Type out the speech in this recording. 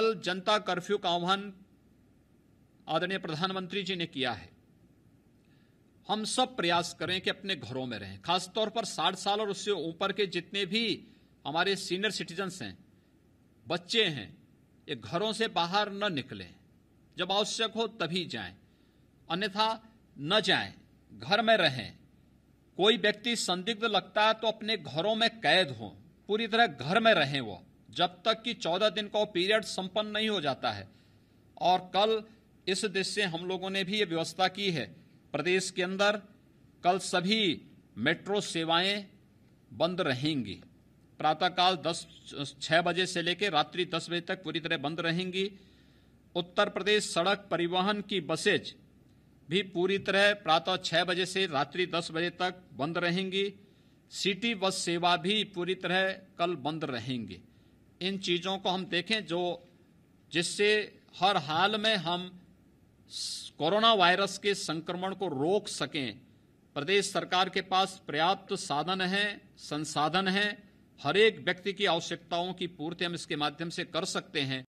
कल जनता कर्फ्यू का आह्वान आदरणीय प्रधानमंत्री जी ने किया है हम सब प्रयास करें कि अपने घरों में रहें खासतौर पर साठ साल और उससे ऊपर के जितने भी हमारे सीनियर सिटीजन्स हैं बच्चे हैं ये घरों से बाहर न निकलें जब आवश्यक हो तभी जाएं अन्यथा न जाएं घर में रहें कोई व्यक्ति संदिग्ध लगता है तो अपने घरों में कैद हो पूरी तरह घर में रहें वो जब तक कि चौदह दिन का पीरियड संपन्न नहीं हो जाता है और कल इस से हम लोगों ने भी ये व्यवस्था की है प्रदेश के अंदर कल सभी मेट्रो सेवाएं बंद रहेंगी प्रातःकाल दस छः बजे से लेकर रात्रि दस बजे तक पूरी तरह बंद रहेंगी उत्तर प्रदेश सड़क परिवहन की बसेज भी पूरी तरह प्रातः छः बजे से रात्रि दस बजे तक बंद रहेंगी सिटी बस सेवा भी पूरी तरह कल बंद रहेंगी इन चीज़ों को हम देखें जो जिससे हर हाल में हम कोरोना वायरस के संक्रमण को रोक सकें प्रदेश सरकार के पास पर्याप्त साधन हैं संसाधन हैं हर एक व्यक्ति की आवश्यकताओं की पूर्ति हम इसके माध्यम से कर सकते हैं